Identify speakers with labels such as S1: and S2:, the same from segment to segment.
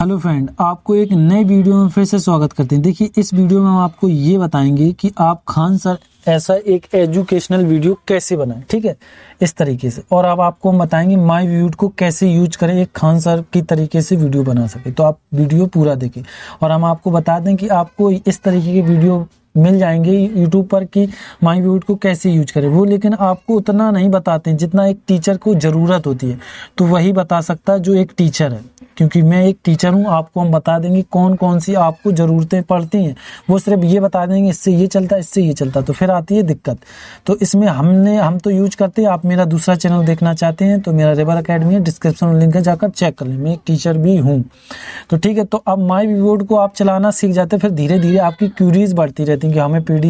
S1: hello friend आपको एक नए वीडियो में फिर से स्वागत करते हैं देखिए इस वीडियो में हम आपको ये बताएंगे कि आप खान सर ऐसा एक एजुकेशनल वीडियो कैसे बनाएं ठीक है इस तरीके से और आप आपको हम बताएंगे माय व्यूट को कैसे यूज करें एक खान सर की तरीके से वीडियो बना सके तो आप वीडियो पूरा देखें और हम आपको बता दें कि आपको इस तरीके के वीडियो मिल जाएंगे यूट्यूब पर कि माई व्यूट को कैसे यूज करें वो लेकिन आपको उतना नहीं बताते जितना एक टीचर को ज़रूरत होती है तो वही बता सकता है जो एक टीचर है क्योंकि मैं एक टीचर हूँ आपको हम बता देंगे कौन कौन सी आपको ज़रूरतें पड़ती हैं वो सिर्फ ये बता देंगे इससे ये चलता इससे ये चलता तो फिर आती है दिक्कत तो इसमें हमने हम तो यूज करते हैं आप मेरा दूसरा चैनल देखना चाहते हैं तो मेरा रेबर अकेडमी है डिस्क्रिप्शन में लिंक है जाकर चेक कर लें मैं एक टीचर भी हूँ तो ठीक है तो अब माई वीबोर्ड को आप चलाना सीख जाते फिर धीरे धीरे आपकी क्यूरीज बढ़ती रहती कि हमें पी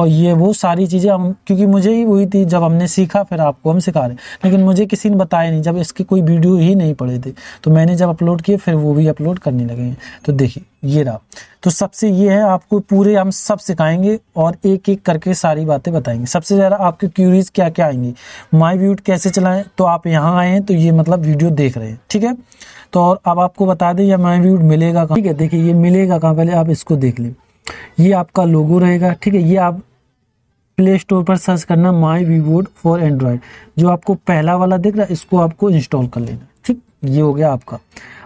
S1: और ये वो सारी चीज़ें हम क्योंकि मुझे ही हुई थी जब हमने सीखा फिर आपको हम सिखा रहे लेकिन मुझे किसी ने बताया नहीं जब इसके कोई वीडियो ही नहीं पड़े थे तो मैंने जब अपलोड किए फिर वो भी अपलोड करने लगे हैं तो देखिए ये रहा तो सबसे ये है आपको पूरे हम सब सिखाएंगे और एक एक करके सारी बातें बताएंगे सबसे ज़्यादा आपके क्यूरीज क्या क्या आएंगी माई व्यूट कैसे चलाएं तो आप यहाँ आए हैं तो ये मतलब वीडियो देख रहे हैं ठीक है तो और अब आपको बता दें यह माई व्यूट मिलेगा कहाँ ठीक है देखिए ये मिलेगा कहाँ पहले आप इसको देख लें ये आपका लोगो रहेगा ठीक है ये आप प्ले स्टोर पर सर्च करना माई वीवोड फॉर एंड्रॉयड जो आपको पहला वाला दिख रहा है इसको आपको इंस्टॉल कर लेना ठीक ये हो गया आपका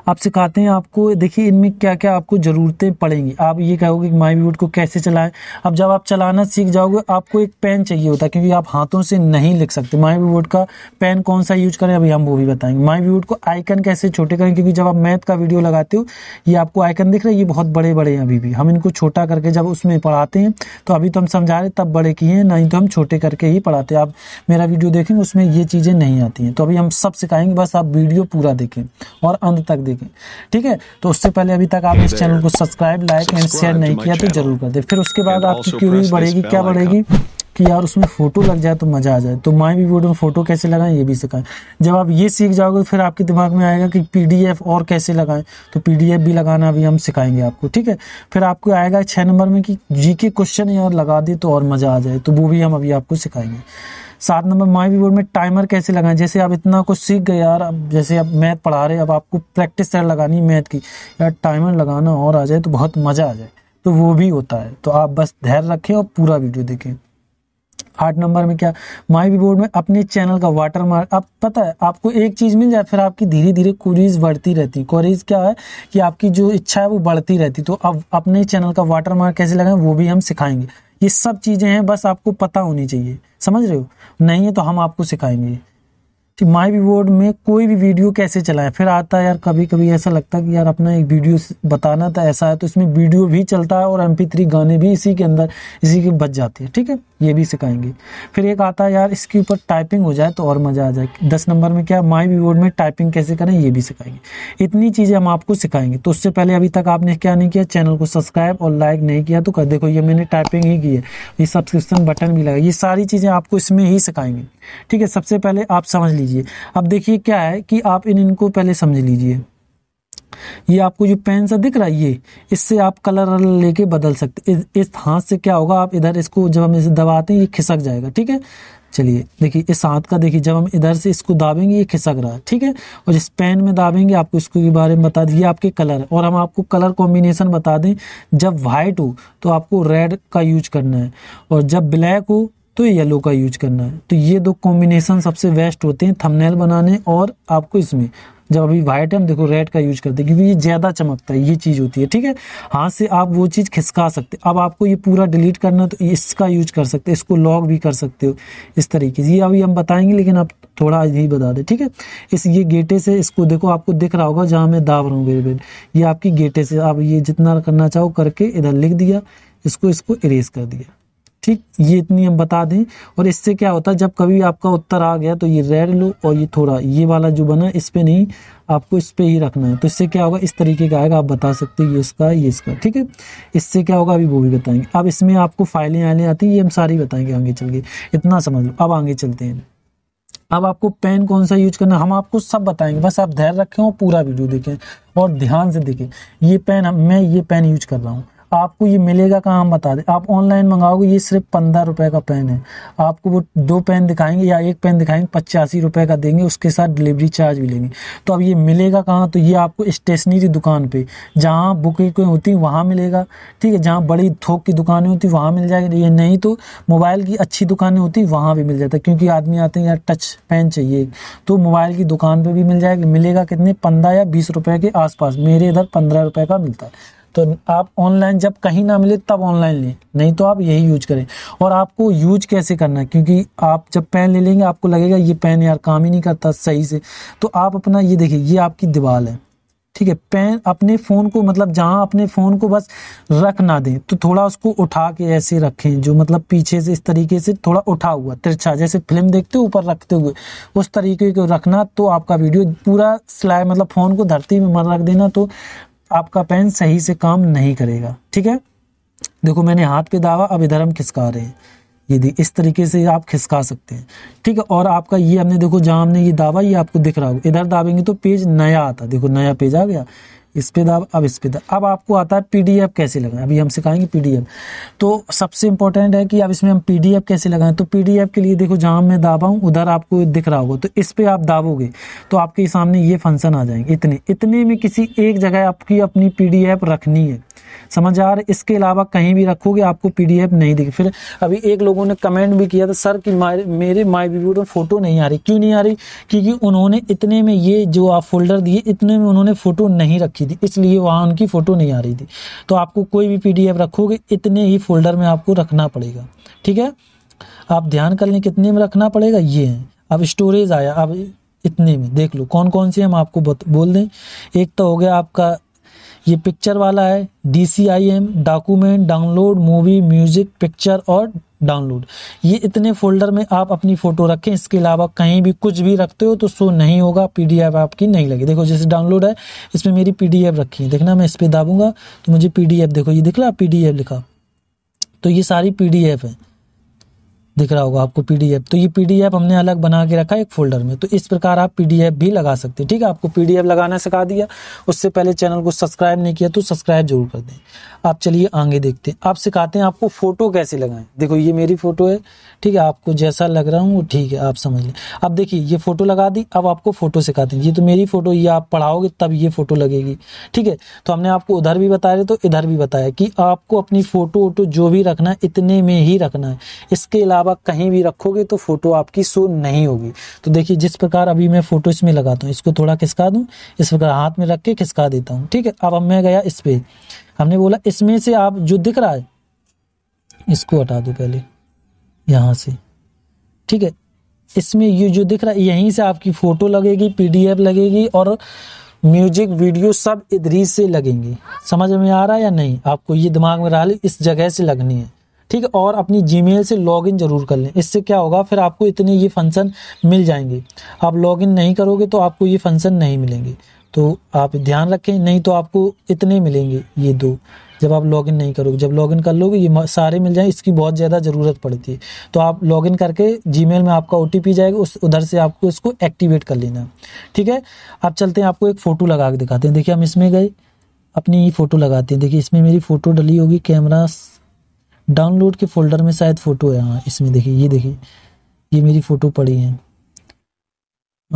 S1: आप सिखाते हैं आपको देखिए इनमें क्या क्या आपको ज़रूरतें पड़ेंगी आप ये कहोगे कि माई व्यूट को कैसे चलाएं अब जब आप चलाना सीख जाओगे आपको एक पेन चाहिए होता है क्योंकि आप हाथों से नहीं लिख सकते माई व्यूट का पेन कौन सा यूज करें अभी हम वो भी बताएंगे माई व्यूट को आइकन कैसे छोटे करें क्योंकि जब आप मैथ का वीडियो लगाते हो ये आपको आइकन दिख रहे हैं ये बहुत बड़े बड़े हैं अभी भी हम इनको छोटा करके जब उसमें पढ़ाते हैं तो अभी तो हम समझा रहे तब बड़े किए हैं नहीं तो हम छोटे करके ही पढ़ाते हैं आप मेरा वीडियो देखेंगे उसमें ये चीज़ें नहीं आती हैं तो अभी हम सब सिखाएंगे बस आप वीडियो पूरा देखें और अंत तक देखें देखें ठीक है तो उससे पहले अभी तक आप इस चैनल को सब्सक्राइब लाइक एंड शेयर नहीं किया तो जरूर कर दे फिर उसके बाद आपकी क्यूरी बढ़ेगी क्या बढ़ेगी कि यार उसमें फ़ोटो लग जाए तो मज़ा आ जाए तो माई भी वीडियो में फ़ोटो कैसे लगाएं ये भी सिखाएं जब आप ये सीख जाओगे तो फिर आपके दिमाग में आएगा कि पीडीएफ और कैसे लगाएं तो पीडीएफ भी लगाना भी हम सिखाएंगे आपको ठीक है फिर आपको आएगा छः नंबर में कि जी के क्वेश्चन यार लगा दे तो और मज़ा आ जाए तो वो भी हम अभी आपको सिखाएंगे सात नंबर माई बोर्ड में टाइमर कैसे लगाएं जैसे आप इतना कुछ सीख गए यार अब जैसे अब मैथ पढ़ा रहे अब आपको प्रैक्टिस सेट लगानी मैथ की यार टाइमर लगाना और आ जाए तो बहुत मज़ा आ जाए तो वो भी होता है तो आप बस धैर्य रखें और पूरा वीडियो देखें आठ नंबर में क्या माई बी बोर्ड में अपने चैनल का वाटर मार्क आप पता है आपको एक चीज़ मिल जाए फिर आपकी धीरे धीरे क्वरीज बढ़ती रहती है क्वेरीज क्या है कि आपकी जो इच्छा है वो बढ़ती रहती तो अब अपने चैनल का वाटर मार्क कैसे लगाएं वो भी हम सिखाएंगे ये सब चीज़ें हैं बस आपको पता होनी चाहिए समझ रहे हो नहीं है तो हम आपको सिखाएंगे कि माय वोड में कोई भी वीडियो कैसे चलाएं फिर आता है यार कभी कभी ऐसा लगता है कि यार अपना एक वीडियो बताना था ऐसा है तो इसमें वीडियो भी चलता है और एम गाने भी इसी के अंदर इसी के बच जाते हैं ठीक है ये भी सिखाएंगे फिर एक आता है यार इसके ऊपर टाइपिंग हो जाए तो और मज़ा आ जाए दस नंबर में क्या माई वोड में टाइपिंग कैसे करें ये भी सिखाएंगे इतनी चीज़ें हम आपको सिखाएंगे तो उससे पहले अभी तक आपने क्या नहीं किया चैनल को सब्सक्राइब और लाइक नहीं किया तो कर देखो ये मैंने टाइपिंग ही की है ये सब्सक्रिप्शन बटन भी लगा ये सारी चीज़ें आपको इसमें ही सिखाएंगे ठीक है सबसे पहले आप समझ लीजिए लीजिए अब देखिए क्या है कि आप इन इनको पहले समझ लीजिए ये आपको जो पेन सा दिख रहा है ये इससे आप कलर लेके बदल सकते इस, हाथ से क्या होगा आप इधर इसको जब हम इसे दबाते हैं ये खिसक जाएगा ठीक है चलिए देखिए इस हाथ का देखिए जब हम इधर से इसको दाबेंगे ये खिसक रहा है ठीक है और जिस पेन में दाबेंगे आपको इसको के बारे में बता दें ये आपके कलर है और हम आपको कलर कॉम्बिनेशन बता दें जब व्हाइट हो तो आपको रेड का यूज करना है और जब ब्लैक हो तो येलो का यूज करना है तो ये दो कॉम्बिनेशन सबसे बेस्ट होते हैं थंबनेल बनाने और आपको इसमें जब अभी व्हाइट है हम देखो रेड का यूज करते हैं क्योंकि ये ज़्यादा चमकता है ये चीज़ होती है ठीक है हाथ से आप वो चीज़ खिसका सकते अब आपको ये पूरा डिलीट करना है तो इसका यूज कर सकते हैं इसको लॉक भी कर सकते हो इस तरीके से ये अभी हम बताएंगे लेकिन आप थोड़ा यही बता दे ठीक है इस ये गेटे से इसको देखो आपको दिख रहा होगा जहां मैं दाब रहा हूँ बेर ये आपकी गेटे से आप ये जितना करना चाहो करके इधर लिख दिया इसको इसको इरेज कर दिया ठीक ये इतनी हम बता दें और इससे क्या होता है जब कभी आपका उत्तर आ गया तो ये रेड लो और ये थोड़ा ये वाला जो बना इस पर नहीं आपको इस पर ही रखना है तो इससे क्या होगा इस तरीके का आएगा आप बता सकते हैं ये इसका ये इसका ठीक है इससे क्या होगा अभी वो भी बताएंगे अब इसमें आपको फाइलें आइलें आती हैं ये हम सारी बताएंगे आगे चल के इतना समझ लो अब आगे चलते हैं अब आपको पेन कौन सा यूज करना हम आपको सब बताएंगे बस आप धैर्य रखें और पूरा वीडियो देखें और ध्यान से देखें ये पेन मैं ये पेन यूज कर रहा हूँ आपको ये मिलेगा कहाँ हम बता दें आप ऑनलाइन मंगाओगे ये सिर्फ पंद्रह रुपये का पेन है आपको वो दो पेन दिखाएंगे या एक पेन दिखाएंगे पचासी रुपये का देंगे उसके साथ डिलीवरी चार्ज भी लेंगे तो अब ये मिलेगा कहाँ तो ये आपको स्टेशनरी दुकान पर जहाँ बुकें होती हैं वहाँ मिलेगा ठीक है जहाँ बड़ी थोक की दुकानें होती वहाँ मिल जाएगी ये नहीं तो मोबाइल की अच्छी दुकानें होती वहाँ भी मिल जाता है क्योंकि आदमी आते हैं यार टच पेन चाहिए तो मोबाइल की दुकान पर भी मिल जाएगा मिलेगा कितने पंद्रह या बीस रुपये के आसपास मेरे इधर पंद्रह रुपये का मिलता है तो आप ऑनलाइन जब कहीं ना मिले तब ऑनलाइन लें नहीं तो आप यही यूज करें और आपको यूज कैसे करना है क्योंकि आप जब पेन ले लेंगे आपको लगेगा ये पेन यार काम ही नहीं करता सही से तो आप अपना ये देखिए ये आपकी दीवार है ठीक है पेन अपने फ़ोन को मतलब जहां अपने फ़ोन को बस रख ना दें तो थोड़ा उसको उठा के ऐसे रखें जो मतलब पीछे से इस तरीके से थोड़ा उठा हुआ तिरछा जैसे फिल्म देखते हो ऊपर रखते हुए उस तरीके को रखना तो आपका वीडियो पूरा स्लाइड मतलब फ़ोन को धरती में मर रख देना तो आपका पेन सही से काम नहीं करेगा ठीक है देखो मैंने हाथ पे दावा अब इधर हम खिसका रहे हैं यदि इस तरीके से आप खिसका सकते हैं ठीक है और आपका ये हमने देखो जहाँ हमने ये दावा ये आपको दिख रहा होगा इधर दाबेंगे तो पेज नया आता देखो नया पेज आ गया इस पे दाब अब इस पे दाब अब आपको आता है पीडीएफ कैसे लगाएं अभी हम सिखाएंगे पीडीएफ तो सबसे इंपॉर्टेंट है कि अब इसमें हम पीडीएफ कैसे लगाएं तो पीडीएफ के लिए देखो जहां मैं दाबा हूं उधर आपको दिख रहा होगा तो इस पे आप दाबोगे तो आपके सामने ये फंक्शन आ जाएंगे इतने इतने में किसी एक जगह आपकी अपनी पी रखनी है समझ आ रहा है इसके अलावा कहीं भी रखोगे आपको पीडीएफ नहीं दिखे फिर अभी एक लोगों ने कमेंट भी किया था सर कि मेरे माई वीडियो में फ़ोटो नहीं आ रही क्यों नहीं आ रही क्योंकि उन्होंने इतने में ये जो आप फोल्डर दिए इतने में उन्होंने फ़ोटो नहीं रखी थी इसलिए वहाँ उनकी फ़ोटो नहीं आ रही थी तो आपको कोई भी पी रखोगे इतने ही फोल्डर में आपको रखना पड़ेगा ठीक है आप ध्यान कर लें कितने में रखना पड़ेगा ये है अब स्टोरेज आया अब इतने में देख लो कौन कौन से हम आपको बोल दें एक तो हो गया आपका ये पिक्चर वाला है D C I M document download movie music picture और डाउनलोड ये इतने फोल्डर में आप अपनी फ़ोटो रखें इसके अलावा कहीं भी कुछ भी रखते हो तो शो नहीं होगा पीडीएफ आपकी नहीं लगी देखो जैसे डाउनलोड है इसमें मेरी पीडीएफ रखी है देखना मैं इस पर दाबूंगा तो मुझे पीडीएफ देखो ये दिख डी पीडीएफ लिखा तो ये सारी पीडीएफ है दिख रहा होगा आपको पीडीएफ तो ये पीडीएफ हमने अलग बना के रखा है एक फोल्डर में तो इस प्रकार आप पीडीएफ भी लगा सकते हैं ठीक है आपको पीडीएफ लगाना सिखा दिया उससे पहले चैनल को सब्सक्राइब नहीं किया तो सब्सक्राइब जरूर कर दें आप चलिए आगे देखते हैं आप सिखाते हैं आपको फोटो कैसे लगाएं देखो ये मेरी फोटो है ठीक है आपको जैसा लग रहा हूँ ठीक है आप समझ लें अब देखिए ये फोटो लगा दी अब आपको फोटो सिखाते हैं ये तो मेरी फोटो ये आप पढ़ाओगे तब ये फोटो लगेगी ठीक है तो हमने आपको उधर भी बताया तो इधर भी बताया कि आपको अपनी फोटो वोटो जो भी रखना है इतने में ही रखना है इसके अलावा किताब आप कहीं भी रखोगे तो फोटो आपकी शो नहीं होगी तो देखिए जिस प्रकार अभी मैं फोटो इसमें लगाता हूँ इसको थोड़ा खिसका दूँ इस प्रकार हाथ में रख के खिसका देता हूँ ठीक है अब मैं गया इस पर हमने बोला इसमें से आप जो दिख रहा है इसको हटा दो पहले यहाँ से ठीक है इसमें ये जो दिख रहा है यहीं से आपकी फोटो लगेगी पीडीएफ लगेगी और म्यूजिक वीडियो सब इधरी से लगेंगे समझ में आ रहा है या नहीं आपको ये दिमाग में रहा इस जगह से लगनी है ठीक है और अपनी जी से लॉग ज़रूर कर लें इससे क्या होगा फिर आपको इतने ये फंक्शन मिल जाएंगे आप लॉग नहीं करोगे तो आपको ये फंक्शन नहीं मिलेंगे तो आप ध्यान रखें नहीं तो आपको इतने मिलेंगे ये दो जब आप लॉगिन नहीं करोगे जब लॉगिन कर लोगे ये सारे मिल जाएं इसकी बहुत ज़्यादा ज़रूरत पड़ती है तो आप लॉगिन करके जीमेल में आपका ओ जाएगा उस उधर से आपको इसको एक्टिवेट कर लेना ठीक है आप चलते हैं आपको एक फ़ोटो लगा के दिखाते हैं देखिए हम इसमें गए अपनी फ़ोटो लगाते हैं देखिए इसमें मेरी फ़ोटो डली होगी कैमरा डाउनलोड के फोल्डर में शायद फ़ोटो है हाँ इसमें देखिए ये देखिए ये मेरी फ़ोटो पड़ी है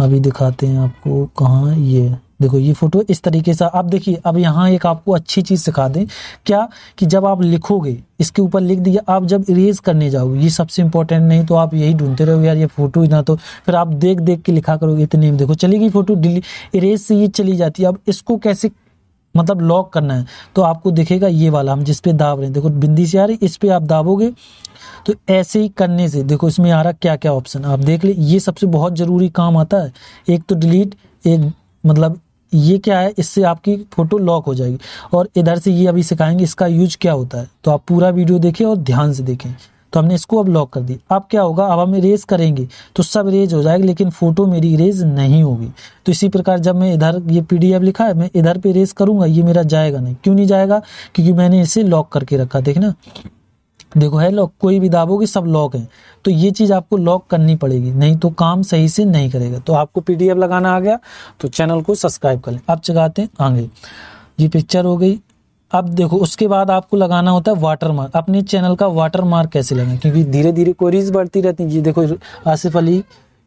S1: अभी दिखाते हैं आपको कहाँ ये देखो ये फ़ोटो इस तरीके से आप देखिए अब यहाँ एक आपको अच्छी चीज़ सिखा दें क्या कि जब आप लिखोगे इसके ऊपर लिख दिया आप जब इरेज करने जाओगे ये सबसे इंपॉर्टेंट नहीं तो आप यही ढूंढते रहोगे यार ये फ़ोटो इतना तो फिर आप देख देख के लिखा करोगे इतने में देखो चली गई फ़ोटो डिली इरेज से ये चली जाती है अब इसको कैसे मतलब लॉक करना है तो आपको दिखेगा ये वाला हम जिस पे दाब रहे हैं देखो बिंदी से आ रही इस पर आप दाबोगे तो ऐसे ही करने से देखो इसमें आ रहा क्या क्या ऑप्शन आप देख ले ये सबसे बहुत ज़रूरी काम आता है एक तो डिलीट एक मतलब ये क्या है इससे आपकी फ़ोटो लॉक हो जाएगी और इधर से ये अभी सिखाएंगे इसका यूज क्या होता है तो आप पूरा वीडियो देखें और ध्यान से देखें तो हमने इसको अब लॉक कर दी अब क्या होगा अब हम इरेज करेंगे तो सब इरेज हो जाएगा लेकिन फ़ोटो मेरी इरेज नहीं होगी तो इसी प्रकार जब मैं इधर ये पीडीएफ लिखा है मैं इधर पे इरेज करूंगा ये मेरा जाएगा नहीं क्यों नहीं जाएगा क्योंकि मैंने इसे लॉक करके रखा देखना देखो है लॉक कोई भी दाबोगे सब लॉक है तो ये चीज़ आपको लॉक करनी पड़ेगी नहीं तो काम सही से नहीं करेगा तो आपको पीडीएफ लगाना आ गया तो चैनल को सब्सक्राइब कर लें आप चगाते हैं आगे ये पिक्चर हो गई अब देखो उसके बाद आपको लगाना होता है वाटर मार्क अपने चैनल का वाटर मार्क कैसे लगाए क्योंकि धीरे धीरे क्वेरीज बढ़ती रहती हैं जी देखो आसिफ अली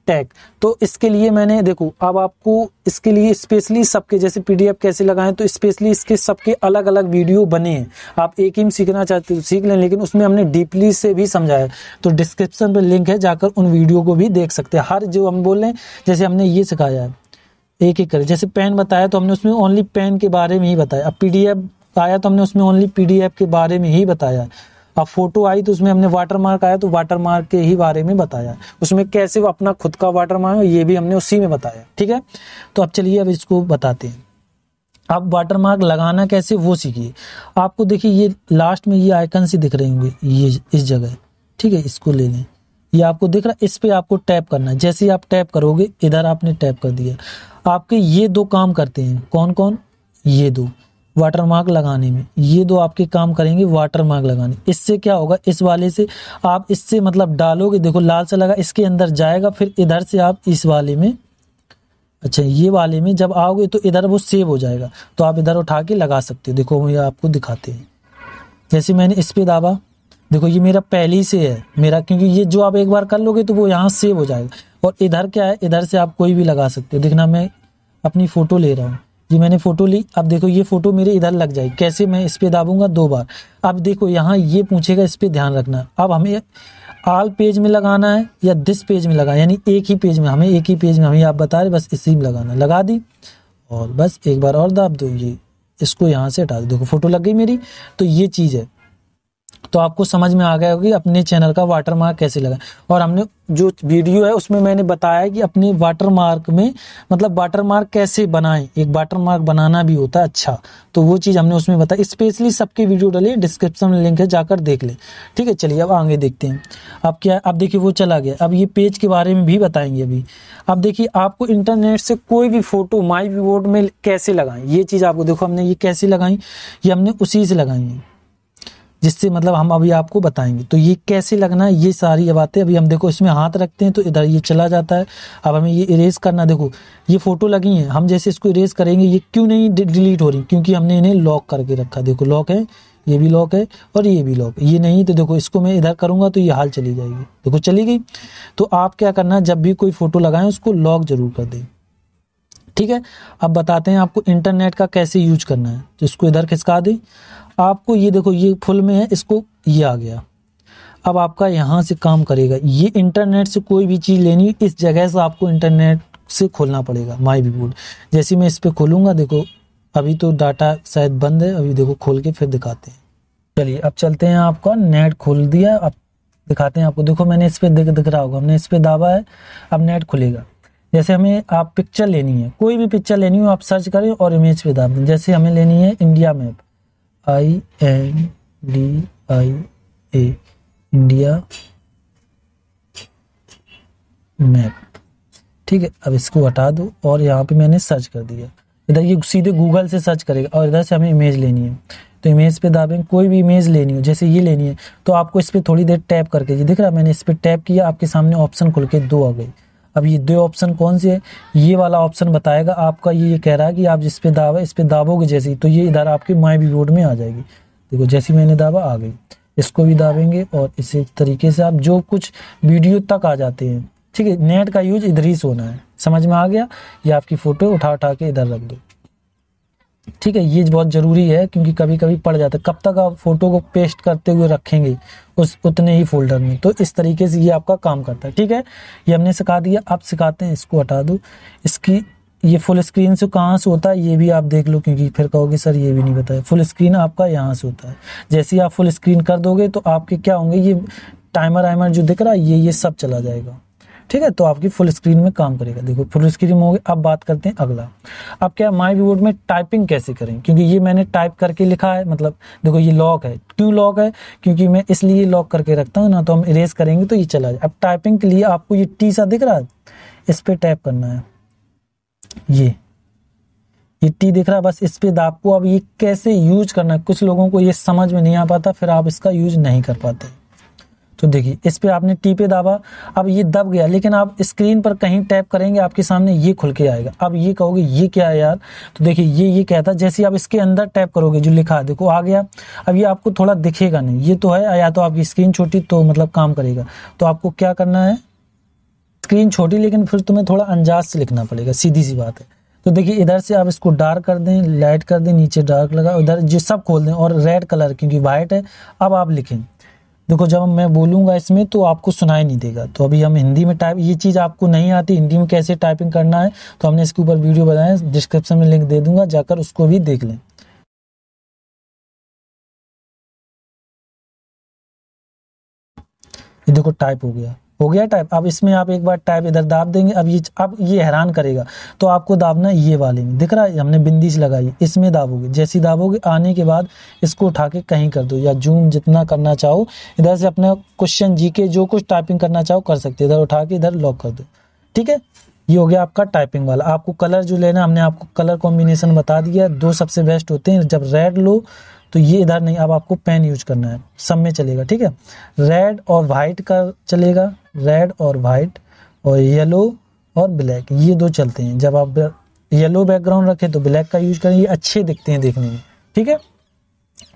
S1: टैग तो इसके लिए मैंने देखो अब आपको इसके लिए स्पेशली सबके जैसे पीडीएफ कैसे लगाएं तो स्पेशली इसके सबके अलग अलग वीडियो बने हैं आप एक ही में सीखना चाहते हो सीख लें लेकिन उसमें हमने डीपली से भी समझाया तो डिस्क्रिप्शन पर लिंक है जाकर उन वीडियो को भी देख सकते हैं हर जो हम बोल रहे हैं जैसे हमने ये सिखाया है एक एक कर जैसे पेन बताया तो हमने उसमें ओनली पेन के बारे में ही बताया अब पीडीएफ आया तो हमने उसमें ओनली पीडीएफ के बारे में ही बताया अब फोटो आई तो उसमें हमने वाटर मार्क आया तो वाटर मार्क के ही बारे में बताया उसमें कैसे वो अपना खुद का वाटर मार्क ये भी हमने उसी में बताया ठीक है तो अब चलिए अब इसको बताते हैं आप वाटर मार्क लगाना कैसे वो सीखिए आपको देखिए ये लास्ट में ये आइकन से दिख रहे होंगे ये इस जगह ठीक है इसको ले लें ये आपको दिख रहा है इस पर आपको टैप करना है जैसे ही आप टैप करोगे इधर आपने टैप कर दिया आपके ये दो काम करते हैं कौन कौन ये दो वाटर मार्क लगाने में ये दो आपके काम करेंगे वाटर मार्क लगाने इससे क्या होगा इस वाले से आप इससे मतलब डालोगे देखो लाल से लगा इसके अंदर जाएगा फिर इधर से आप इस वाले में अच्छा ये वाले में जब आओगे तो इधर वो सेव हो जाएगा तो आप इधर उठा के लगा सकते हो देखो ये आपको दिखाते हैं जैसे मैंने इस पर दाबा देखो ये मेरा पहले से है मेरा क्योंकि ये जो आप एक बार कर लोगे तो वो यहाँ सेव हो जाएगा और इधर क्या है इधर से आप कोई भी लगा सकते हो देखना मैं अपनी फ़ोटो ले रहा हूँ ये मैंने फ़ोटो ली अब देखो ये फ़ोटो मेरे इधर लग जाएगी कैसे मैं इस पर दाबूंगा दो बार अब देखो यहाँ ये पूछेगा इस पर ध्यान रखना अब हमें आल पेज में लगाना है या दिस पेज में लगाना यानी एक ही पेज में हमें एक ही पेज में हमें आप बता रहे बस इसी में लगाना लगा दी और बस एक बार और दाब दो ये इसको यहाँ से हटा दो देखो फोटो लग गई मेरी तो ये चीज़ है तो आपको समझ में आ गया होगा कि अपने चैनल का वाटर मार्क कैसे लगा और हमने जो वीडियो है उसमें मैंने बताया कि अपने वाटर मार्क में मतलब वाटर मार्क कैसे बनाएं एक वाटर मार्क बनाना भी होता है अच्छा तो वो चीज़ हमने उसमें बताई स्पेशली सबके वीडियो डाले डिस्क्रिप्शन में लिंक है जाकर देख लें ठीक है चलिए अब आगे देखते हैं अब क्या अब देखिए वो चला गया अब ये पेज के बारे में भी बताएंगे अभी अब देखिए आपको इंटरनेट से कोई भी फोटो माई वी में कैसे लगाएं ये चीज़ आपको देखो हमने ये कैसे लगाई ये हमने उसी से लगाई है जिससे मतलब हम अभी आपको बताएंगे तो ये कैसे लगना है ये सारी बातें अभी हम देखो इसमें हाथ रखते हैं तो इधर ये चला जाता है अब हमें ये इरेज करना देखो ये फोटो लगी है हम जैसे इसको इरेज करेंगे ये क्यों नहीं डिलीट हो रही क्योंकि हमने इन्हें लॉक करके रखा देखो लॉक है ये भी लॉक है और ये भी लॉक है ये नहीं तो देखो इसको मैं इधर करूंगा तो ये हाल चली जाएगी देखो चली गई तो आप क्या करना जब भी कोई फोटो लगाए उसको लॉक जरूर कर दें ठीक है अब बताते हैं आपको इंटरनेट का कैसे यूज करना है तो इसको इधर खिसका दें आपको ये देखो ये फुल में है इसको ये आ गया अब आपका यहाँ से काम करेगा ये इंटरनेट से कोई भी चीज़ लेनी इस जगह से आपको इंटरनेट से खोलना पड़ेगा माई बोर्ड जैसे मैं इस पर खोलूँगा देखो अभी तो डाटा शायद बंद है अभी देखो खोल के फिर दिखाते हैं चलिए अब चलते हैं आपका नेट खोल दिया अब दिखाते हैं आपको देखो मैंने इस पर दिख दिख रहा होगा हमने इस पर दावा है अब नेट खुलेगा जैसे हमें आप पिक्चर लेनी है कोई भी पिक्चर लेनी हो आप सर्च करें और इमेज पे दाब दें जैसे हमें लेनी है India map I N D I A India map ठीक है अब इसको हटा दो और यहाँ पे मैंने सर्च कर दिया इधर ये सीधे गूगल से सर्च करेगा और इधर से हमें इमेज लेनी है तो इमेज पे दाबें कोई भी इमेज लेनी हो जैसे ये लेनी है तो आपको इस पर थोड़ी देर टैप करके ये दिख रहा है मैंने इस पर टैप किया आपके सामने ऑप्शन खुल के दो आ गई अब ये दो ऑप्शन कौन से है ये वाला ऑप्शन बताएगा आपका ये, ये कह रहा है कि आप जिस पे दावा इस पे दाबोगे जैसी तो ये इधर आपके माई बी बोर्ड में आ जाएगी देखो जैसी मैंने दावा आ गई इसको भी दाबेंगे और इसी तरीके से आप जो कुछ वीडियो तक आ जाते हैं ठीक है नेट का यूज इधर ही सोना है समझ में आ गया ये आपकी फ़ोटो उठा उठा के इधर रख दो ठीक है ये बहुत ज़रूरी है क्योंकि कभी कभी पड़ जाता है कब तक आप फ़ोटो को पेस्ट करते हुए रखेंगे उस उतने ही फोल्डर में तो इस तरीके से ये आपका काम करता है ठीक है ये हमने सिखा दिया आप सिखाते हैं इसको हटा दो इसकी ये फुल स्क्रीन से कहाँ से होता है ये भी आप देख लो क्योंकि फिर कहोगे सर ये भी नहीं बताया फुल स्क्रीन आपका यहाँ से होता है जैसे ही आप फुल स्क्रीन कर दोगे तो आपके क्या होंगे ये टाइमर वाइमर जो दिख रहा है ये ये सब चला जाएगा ठीक है तो आपकी फुल स्क्रीन में काम करेगा देखो फुल स्क्रीन में हो होगी अब बात करते हैं अगला अब क्या माई कीबोर्ड में टाइपिंग कैसे करें क्योंकि ये मैंने टाइप करके लिखा है मतलब देखो ये लॉक है क्यों लॉक है क्योंकि मैं इसलिए लॉक करके रखता हूँ ना तो हम इरेज करेंगे तो ये चला जाए अब टाइपिंग के लिए आपको ये टी सा दिख रहा है इस पर टाइप करना है ये ये टी दिख रहा है बस इस पर आपको अब ये कैसे यूज करना है कुछ लोगों को ये समझ में नहीं आ पाता फिर आप इसका यूज नहीं कर पाते तो देखिए इस पर आपने टी पे दाबा अब ये दब गया लेकिन आप स्क्रीन पर कहीं टैप करेंगे आपके सामने ये खुल के आएगा अब ये कहोगे ये क्या है यार तो देखिए ये ये कहता है जैसे आप इसके अंदर टैप करोगे जो लिखा है देखो आ गया अब ये आपको थोड़ा दिखेगा नहीं ये तो है या तो आपकी स्क्रीन छोटी तो मतलब काम करेगा तो आपको क्या करना है स्क्रीन छोटी लेकिन फिर तुम्हें थोड़ा अंजाज से लिखना पड़ेगा सीधी सी बात है तो देखिए इधर से आप इसको डार्क कर दें लाइट कर दें नीचे डार्क लगा उधर जो सब खोल दें और रेड कलर क्योंकि वाइट है अब आप लिखें देखो जब मैं बोलूँगा इसमें तो आपको सुनाई नहीं देगा तो अभी हम हिंदी में टाइप ये चीज़ आपको नहीं आती हिंदी में कैसे टाइपिंग करना है तो हमने इसके ऊपर वीडियो बनाया डिस्क्रिप्शन में लिंक दे दूंगा जाकर उसको भी देख लें ये देखो टाइप हो गया हो गया टाइप अब इसमें आप एक बार टाइप इधर दाब देंगे अब ये अब ये हैरान करेगा तो आपको दाबना ये वाले में दिख रहा है हमने बिंदी लगाई इसमें दाबोगे जैसी दाबोगे आने के बाद इसको उठा के कहीं कर दो या जूम जितना करना चाहो इधर से अपना क्वेश्चन जी के जो कुछ टाइपिंग करना चाहो कर सकते इधर उठा के इधर लॉक कर दो ठीक है ये हो गया आपका टाइपिंग वाला आपको कलर जो लेना हमने आपको कलर कॉम्बिनेशन बता दिया दो सबसे बेस्ट होते हैं जब रेड लो तो ये इधर नहीं अब आपको पेन यूज करना है सब में चलेगा ठीक है रेड और वाइट का चलेगा रेड और वाइट और येलो और ब्लैक ये दो चलते हैं जब आप येलो बैकग्राउंड रखें तो ब्लैक का यूज करें ये अच्छे दिखते हैं देखने में ठीक है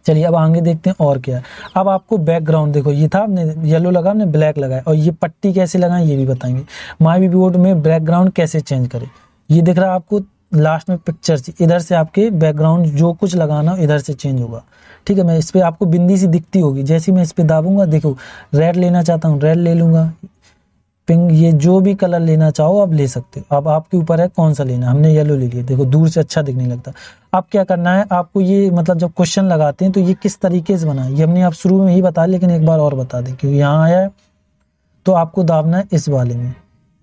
S1: चलिए अब आगे देखते हैं और क्या है अब आपको बैकग्राउंड देखो ये था आपने येलो लगा आपने ब्लैक लगाया और ये पट्टी कैसे लगाएं ये भी बताएंगे माई वी बोर्ड में बैकग्राउंड कैसे चेंज करें ये दिख रहा है आपको लास्ट में पिक्चर से इधर से आपके बैकग्राउंड जो कुछ लगाना इधर से चेंज होगा ठीक है मैं इस पर आपको बिंदी सी दिखती होगी जैसे मैं इस पर दाबूंगा देखो रेड लेना चाहता हूँ रेड ले लूंगा पिंक ये जो भी कलर लेना चाहो आप ले सकते हो अब आपके ऊपर है कौन सा लेना हमने येलो ले लिया देखो दूर से अच्छा दिखने लगता अब क्या करना है आपको ये मतलब जब क्वेश्चन लगाते हैं तो ये किस तरीके से बना ये हमने आप शुरू में ही बताया लेकिन एक बार और बता दें क्योंकि यहाँ आया है तो आपको दाबना है इस वाले में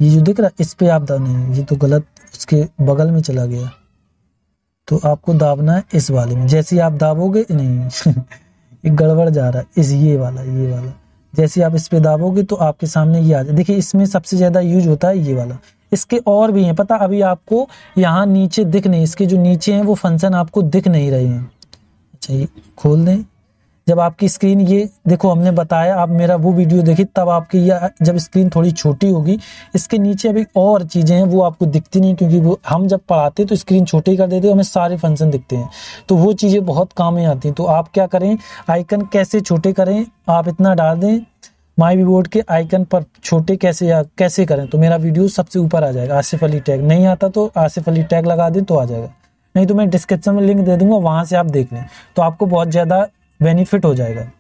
S1: ये जो दिख रहा है इस पर आप दाबना है ये तो गलत उसके बगल में चला गया तो आपको दाबना है इस वाले में जैसे आप दाबोगे नहीं एक गड़बड़ जा रहा है इस ये वाला ये वाला जैसे आप इस पे दाबोगे तो आपके सामने ये आ जाए देखिए इसमें सबसे ज़्यादा यूज होता है ये वाला इसके और भी हैं पता अभी आपको यहाँ नीचे दिख नहीं इसके जो नीचे हैं वो फंक्शन आपको दिख नहीं रहे हैं अच्छा ये खोल दें जब आपकी स्क्रीन ये देखो हमने बताया आप मेरा वो वीडियो देखी तब आपकी यह जब स्क्रीन थोड़ी छोटी होगी इसके नीचे अभी और चीज़ें हैं वो आपको दिखती नहीं क्योंकि वो हम जब पढ़ाते तो स्क्रीन छोटी कर देते हमें सारे फंक्शन दिखते हैं तो वो चीज़ें बहुत काम में आती हैं तो आप क्या करें आइकन कैसे छोटे करें आप इतना डाल दें माई वी बोर्ड के आइकन पर छोटे कैसे या कैसे करें तो मेरा वीडियो सबसे ऊपर आ जाएगा आसिफ अली टैग नहीं आता तो आसिफ अली टैग लगा दें तो आ जाएगा नहीं तो मैं डिस्क्रिप्शन में लिंक दे दूंगा वहाँ से आप देख लें तो आपको बहुत ज़्यादा बेनिफिट हो जाएगा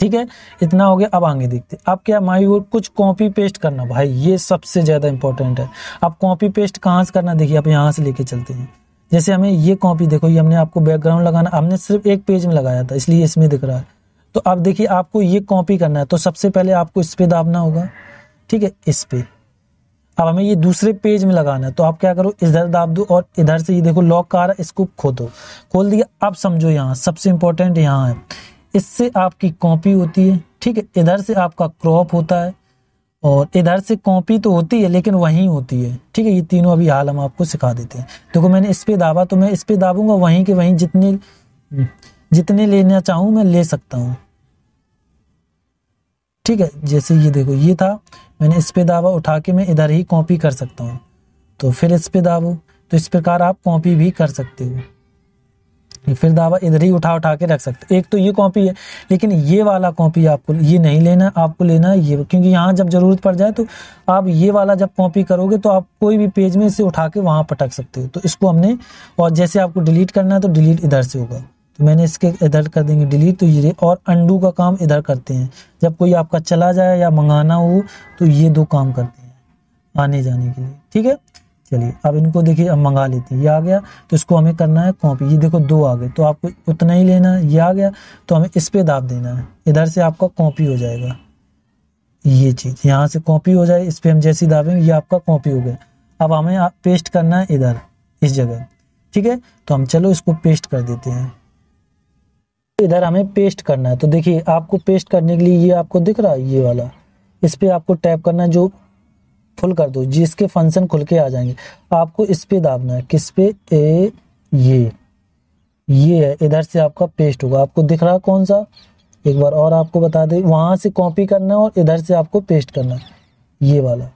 S1: ठीक है इतना हो गया अब आगे देखते अब क्या माई वर्ड कुछ कॉपी पेस्ट करना भाई ये सबसे ज़्यादा इंपॉर्टेंट है अब कॉपी पेस्ट कहाँ से करना देखिए आप यहाँ से लेके चलते हैं जैसे हमें ये कॉपी देखो ये हमने आपको बैकग्राउंड लगाना हमने सिर्फ एक पेज में लगाया था इसलिए इसमें दिख रहा है तो अब देखिए आपको ये कॉपी करना है तो सबसे पहले आपको इस पर दाबना होगा ठीक है इस पर अब हमें ये दूसरे पेज में लगाना है तो आप क्या करो इधर दाब दो और इधर से ये देखो लॉक का आ रहा है इसको खोदो खोल दिया अब समझो यहाँ सबसे इम्पोर्टेंट यहाँ है इससे आपकी कॉपी होती है ठीक है इधर से आपका क्रॉप होता है और इधर से कॉपी तो होती है लेकिन वहीं होती है ठीक है ये तीनों अभी हाल हम आपको सिखा देते हैं देखो मैंने इस पर दाबा तो मैं इस पर दाबूंगा वहीं के वहीं जितने जितने लेना चाहूँ मैं ले सकता हूँ ठीक है जैसे ये देखो ये था मैंने इस पर दावा उठा के मैं इधर ही कॉपी कर सकता हूँ तो फिर इस पर दावो तो इस प्रकार आप कॉपी भी कर सकते हो फिर दावा इधर ही उठा उठा के रख सकते एक तो ये कॉपी है लेकिन ये वाला कॉपी आपको ये नहीं लेना आपको लेना ये क्योंकि यहाँ जब ज़रूरत पड़ जाए तो आप ये वाला जब कॉपी करोगे तो आप कोई भी पेज में इसे उठा के वहां पटक सकते हो तो इसको हमने और जैसे आपको डिलीट करना है तो डिलीट इधर से होगा तो मैंने इसके इधर कर देंगे डिलीट तो ये और अंडू का काम इधर करते हैं जब कोई आपका चला जाए या मंगाना हो तो ये दो काम करते हैं आने जाने के लिए ठीक है चलिए अब इनको देखिए अब मंगा लेते हैं ये आ गया तो इसको हमें करना है कॉपी ये देखो दो आ गए तो आपको उतना ही लेना है ये आ गया तो हमें इस पर दाब देना है इधर से आपका कॉपी हो जाएगा ये चीज़ यहाँ से कॉपी हो जाए इस पर हम जैसी दाबेंगे ये आपका कॉपी हो गया अब हमें पेस्ट करना है इधर इस जगह ठीक है तो हम चलो इसको पेस्ट कर देते हैं इधर हमें पेस्ट करना है तो देखिए आपको पेस्ट करने के लिए ये आपको दिख रहा है ये वाला इस पर आपको टैप करना है जो फुल कर दो जिसके फंक्शन खुल के आ जाएंगे आपको इस पर दाबना है किस पे ए ये ये है इधर से आपका पेस्ट होगा आपको दिख रहा कौन सा एक बार और आपको बता दें वहाँ से कॉपी करना है और इधर से आपको पेस्ट करना है ये वाला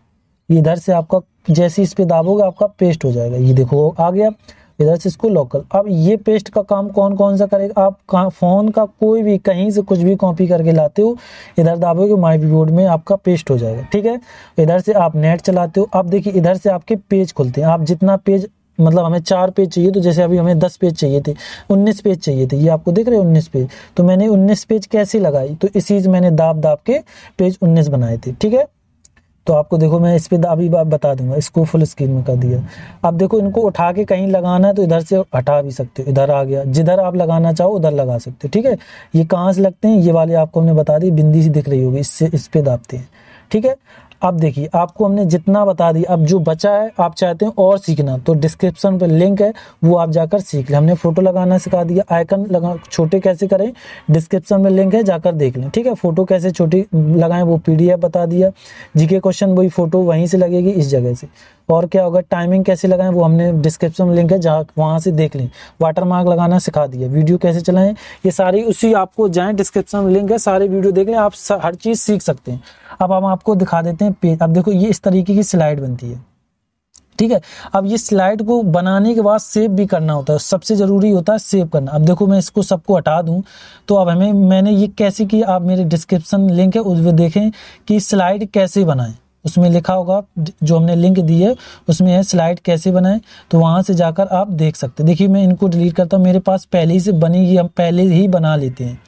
S1: इधर से आपका जैसे इस पर दाबोगे आपका पेस्ट हो जाएगा ये देखो आ गया इधर से इसको लोकल अब ये पेस्ट का काम कौन कौन सा करेगा आप फ़ोन का कोई भी कहीं से कुछ भी कॉपी करके लाते हो इधर दाबोगे माई बोर्ड में आपका पेस्ट हो जाएगा ठीक है इधर से आप नेट चलाते हो अब देखिए इधर से आपके पेज खुलते हैं आप जितना पेज मतलब हमें चार पेज चाहिए तो जैसे अभी हमें दस पेज चाहिए थे उन्नीस पेज चाहिए थे ये आपको देख रहे हैं उन्नीस पेज तो मैंने उन्नीस पेज कैसे लगाई तो इसी मैंने दाब दाब के पेज उन्नीस बनाए थे ठीक है तो आपको देखो मैं इस पर अभी बता दूंगा इसको फुल स्क्रीन में कर दिया अब देखो इनको उठा के कहीं लगाना है तो इधर से हटा भी सकते हो इधर आ गया जिधर आप लगाना चाहो उधर लगा सकते हो ठीक है ये कहाँ से लगते हैं ये वाले आपको हमने बता दी बिंदी सी दिख रही होगी इससे इस पर दाबते हैं ठीक है अब देखिए आपको हमने जितना बता दिया अब जो बचा है आप चाहते हैं और सीखना तो डिस्क्रिप्शन पर लिंक है वो आप जाकर सीख लें हमने फोटो लगाना सिखा दिया आइकन लगा छोटे कैसे करें डिस्क्रिप्शन में लिंक है जाकर देख लें ठीक है फोटो कैसे छोटी लगाएं वो पीडीएफ बता दिया जीके क्वेश्चन वही फोटो वहीं से लगेगी इस जगह से और क्या होगा टाइमिंग कैसे लगाएं वो हमने डिस्क्रिप्शन में लिंक है जहाँ वहाँ से देख लें वाटर मार्क लगाना सिखा दिया वीडियो कैसे चलाएं ये सारी उसी आपको जाए डिस्क्रिप्शन में लिंक है सारे वीडियो देख लें आप हर चीज़ सीख सकते हैं अब हम आपको दिखा देते हैं पेज अब देखो ये इस तरीके की स्लाइड बनती है ठीक है अब ये स्लाइड को बनाने के बाद सेव भी करना होता है सबसे ज़रूरी होता है सेव करना अब देखो मैं इसको सबको हटा दूं तो अब हमें मैंने ये कैसे की आप मेरे डिस्क्रिप्शन लिंक है उस देखें कि स्लाइड कैसे बनाएं उसमें लिखा होगा जो हमने लिंक दी है उसमें है स्लाइड कैसे बनाएं तो वहां से जाकर आप देख सकते हैं देखिए मैं इनको डिलीट करता हूँ मेरे पास पहले ही से बनी ही हम पहले ही बना लेते हैं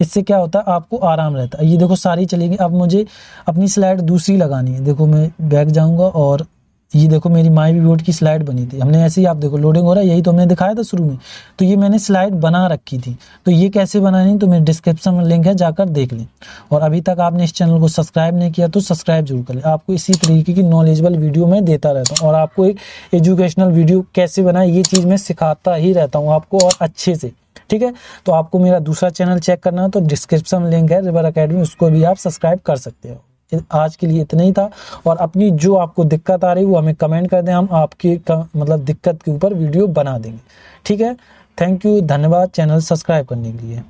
S1: इससे क्या होता है आपको आराम रहता है ये देखो सारी चलेगी अब मुझे अपनी स्लाइड दूसरी लगानी है देखो मैं बैक जाऊँगा और ये देखो मेरी माई बोर्ड की स्लाइड बनी थी हमने ऐसे ही आप देखो लोडिंग हो रहा है यही तो हमने दिखाया था शुरू में तो ये मैंने स्लाइड बना रखी थी तो ये कैसे बनानी तो मेरे डिस्क्रिप्शन में लिंक है जाकर देख लें और अभी तक आपने इस चैनल को सब्सक्राइब नहीं किया तो सब्सक्राइब जरूर करें आपको इसी तरीके की नॉलेजबल वीडियो मैं देता रहता हूँ और आपको एक एजुकेशनल वीडियो कैसे बनाए ये चीज़ मैं सिखाता ही रहता हूँ आपको और अच्छे से ठीक है तो आपको मेरा दूसरा चैनल चेक करना है तो डिस्क्रिप्शन लिंक है रिवर अकेडमी उसको भी आप सब्सक्राइब कर सकते हो आज के लिए इतना ही था और अपनी जो आपको दिक्कत आ रही वो हमें कमेंट कर दें हम आपके मतलब दिक्कत के ऊपर वीडियो बना देंगे ठीक है थैंक यू धन्यवाद चैनल सब्सक्राइब करने के लिए